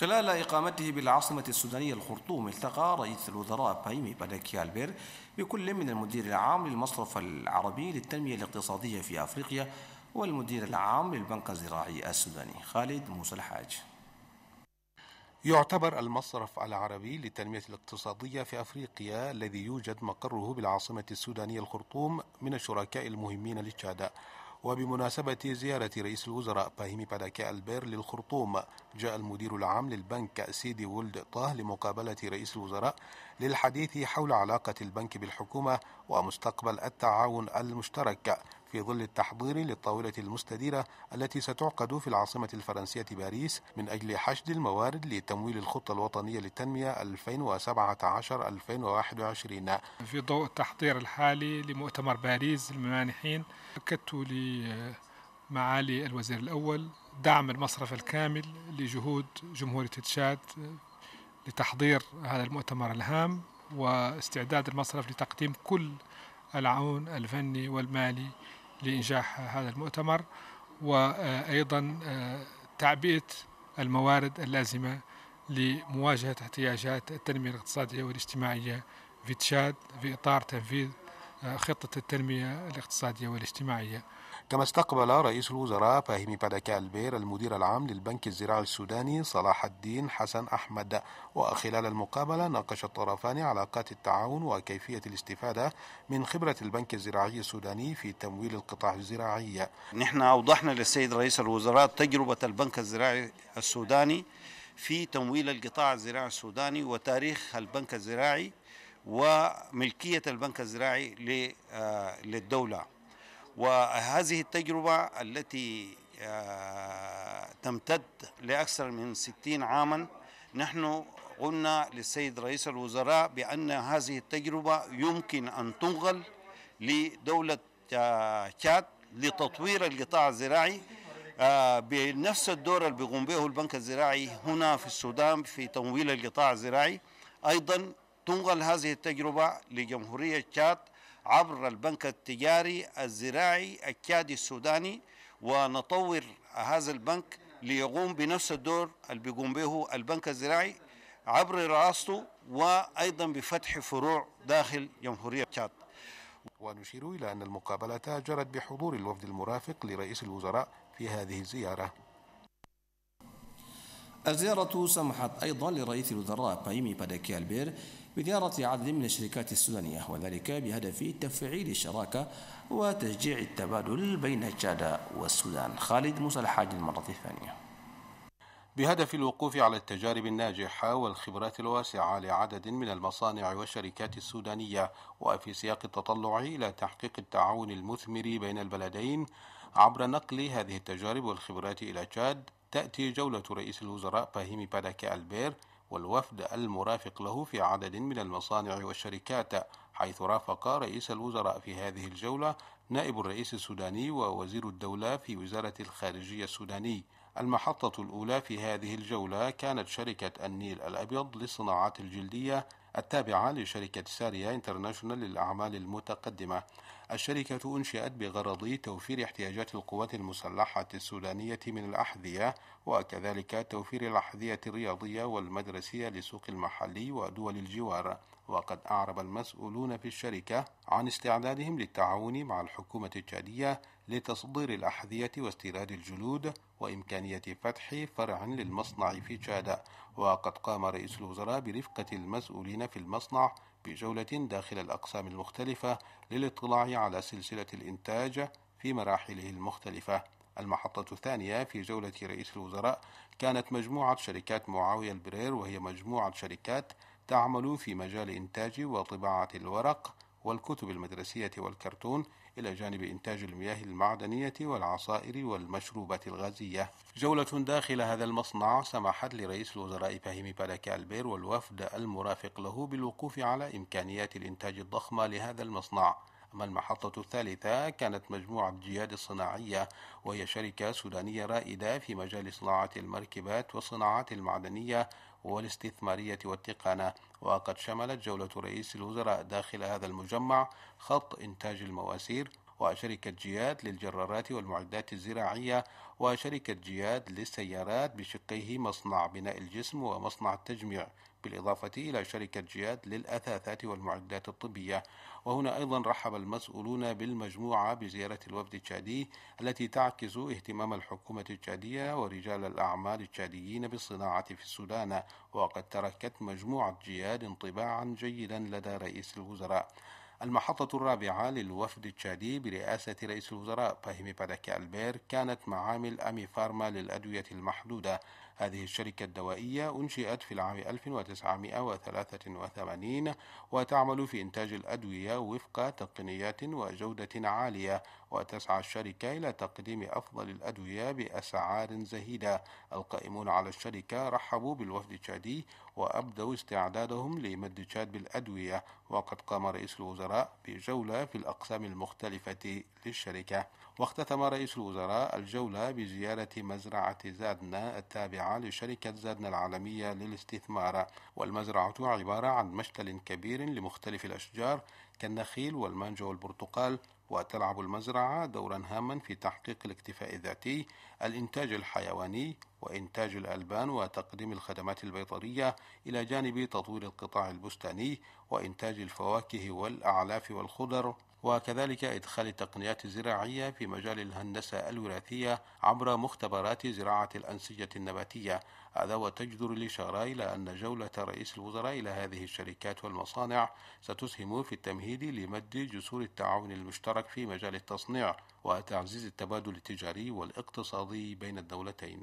خلال إقامته بالعاصمة السودانية الخرطوم التقى رئيس الوزراء بايمي باداكيالبير بكل من المدير العام للمصرف العربي للتنمية الاقتصادية في أفريقيا والمدير العام للبنك الزراعي السوداني خالد موسى الحاج يعتبر المصرف العربي للتنمية الاقتصادية في أفريقيا الذي يوجد مقره بالعاصمة السودانية الخرطوم من الشركاء المهمين لتشاد وبمناسبة زيارة رئيس الوزراء فهمي باداكا ألبير للخرطوم جاء المدير العام للبنك سيدي ولد طه لمقابلة رئيس الوزراء للحديث حول علاقة البنك بالحكومة ومستقبل التعاون المشترك في ظل التحضير للطاولة المستديرة التي ستعقد في العاصمة الفرنسية باريس من أجل حشد الموارد لتمويل الخطة الوطنية للتنمية 2017-2021 في ضوء التحضير الحالي لمؤتمر باريس للمانحين أكدت لمعالي الوزير الأول دعم المصرف الكامل لجهود جمهورية تشاد لتحضير هذا المؤتمر الهام واستعداد المصرف لتقديم كل العون الفني والمالي لإنجاح هذا المؤتمر وأيضا آه، تعبئة الموارد اللازمة لمواجهة احتياجات التنمية الاقتصادية والاجتماعية في تشاد في إطار تنفيذ آه، خطة التنمية الاقتصادية والاجتماعية كما استقبل رئيس الوزراء فهمي باداكا البير المدير العام للبنك الزراعي السوداني صلاح الدين حسن أحمد وخلال المقابلة ناقش الطرفان علاقات التعاون وكيفية الاستفادة من خبرة البنك الزراعي السوداني في تمويل القطاع الزراعي نحن أوضحنا للسيد رئيس الوزراء تجربة البنك الزراعي السوداني في تمويل القطاع الزراعي السوداني وتاريخ البنك الزراعي وملكية البنك الزراعي آه، للدولة وهذه التجربة التي آه، تمتد لأكثر من 60 عاما نحن قلنا للسيد رئيس الوزراء بأن هذه التجربة يمكن أن تنقل لدولة آه، تشاد لتطوير القطاع الزراعي آه، بنفس الدور اللي بيقوم به البنك الزراعي هنا في السودان في تمويل القطاع الزراعي أيضا تنقل هذه التجربة لجمهورية تشاد عبر البنك التجاري الزراعي الكادي السوداني ونطور هذا البنك ليقوم بنفس الدور اللي بيقوم به البنك الزراعي عبر رئاسته وأيضا بفتح فروع داخل جمهورية تشاد ونشير إلى أن المقابلة جرت بحضور الوفد المرافق لرئيس الوزراء في هذه الزيارة الزيارة سمحت أيضا لرئيس الوزراء بايمي البير بزيارة عدد من الشركات السودانية وذلك بهدف تفعيل الشراكة وتشجيع التبادل بين تشاد والسودان خالد موسى الحاج المرة الثانية بهدف الوقوف على التجارب الناجحة والخبرات الواسعة لعدد من المصانع والشركات السودانية وفي سياق التطلع إلى تحقيق التعاون المثمر بين البلدين عبر نقل هذه التجارب والخبرات إلى تشاد تأتي جولة رئيس الوزراء فهيمي باداكي ألبير والوفد المرافق له في عدد من المصانع والشركات حيث رافق رئيس الوزراء في هذه الجولة نائب الرئيس السوداني ووزير الدولة في وزارة الخارجية السوداني المحطة الأولى في هذه الجولة كانت شركة النيل الأبيض للصناعات الجلدية التابعة لشركة ساريا انترناشونال للأعمال المتقدمة الشركة أنشئت بغرض توفير احتياجات القوات المسلحة السودانية من الأحذية وكذلك توفير الأحذية الرياضية والمدرسية للسوق المحلي ودول الجوار وقد أعرب المسؤولون في الشركة عن استعدادهم للتعاون مع الحكومة التشادية لتصدير الأحذية واستيراد الجلود وإمكانية فتح فرع للمصنع في تشاد وقد قام رئيس الوزراء برفقة المسؤولين في المصنع في جولة داخل الأقسام المختلفة للاطلاع على سلسلة الإنتاج في مراحله المختلفة. المحطة الثانية في جولة رئيس الوزراء كانت مجموعة شركات معاوية البرير وهي مجموعة شركات تعمل في مجال إنتاج وطباعة الورق والكتب المدرسية والكرتون إلى جانب إنتاج المياه المعدنية والعصائر والمشروبات الغازية جولة داخل هذا المصنع سمحت لرئيس الوزراء فهمي بالاك ألبير والوفد المرافق له بالوقوف على إمكانيات الإنتاج الضخمة لهذا المصنع أما المحطة الثالثة كانت مجموعة جياد الصناعية وهي شركة سودانية رائدة في مجال صناعة المركبات والصناعات المعدنية والاستثمارية والتقنة وقد شملت جولة رئيس الوزراء داخل هذا المجمع خط إنتاج المواسير وشركة جياد للجرارات والمعدات الزراعية وشركة جياد للسيارات بشقيه مصنع بناء الجسم ومصنع التجميع بالإضافة إلى شركة جياد للأثاثات والمعدات الطبية وهنا أيضا رحب المسؤولون بالمجموعة بزيارة الوفد التشادي التي تعكس اهتمام الحكومة التشادية ورجال الأعمال التشاديين بالصناعة في السودان وقد تركت مجموعة جياد انطباعا جيدا لدى رئيس الوزراء المحطة الرابعة للوفد التشادي برئاسة رئيس الوزراء فهمي باداكي ألبير كانت معامل أمي فارما للأدوية المحدودة هذه الشركة الدوائية أنشئت في العام 1983 وتعمل في إنتاج الأدوية وفق تقنيات وجودة عالية وتسعى الشركة إلى تقديم أفضل الأدوية بأسعار زهيدة القائمون على الشركة رحبوا بالوفد التشادي وأبدوا استعدادهم لمد تشاد بالأدوية وقد قام رئيس الوزراء بجولة في الأقسام المختلفة للشركة واختتم رئيس الوزراء الجولة بزيارة مزرعة زادنا التابعة لشركة زادنا العالمية للاستثمار والمزرعة عبارة عن مشتل كبير لمختلف الأشجار كالنخيل والمانجو والبرتقال وتلعب المزرعة دورا هاما في تحقيق الاكتفاء الذاتي الإنتاج الحيواني وإنتاج الألبان وتقديم الخدمات البيطرية إلى جانب تطوير القطاع البستاني وإنتاج الفواكه والأعلاف والخضر وكذلك إدخال التقنيات الزراعية في مجال الهندسة الوراثية عبر مختبرات زراعة الأنسجة النباتية هذا وتجدر الإشارة إلى أن جولة رئيس الوزراء إلى هذه الشركات والمصانع ستسهم في التمهيد لمد جسور التعاون المشترك في مجال التصنيع وتعزيز التبادل التجاري والاقتصادي بين الدولتين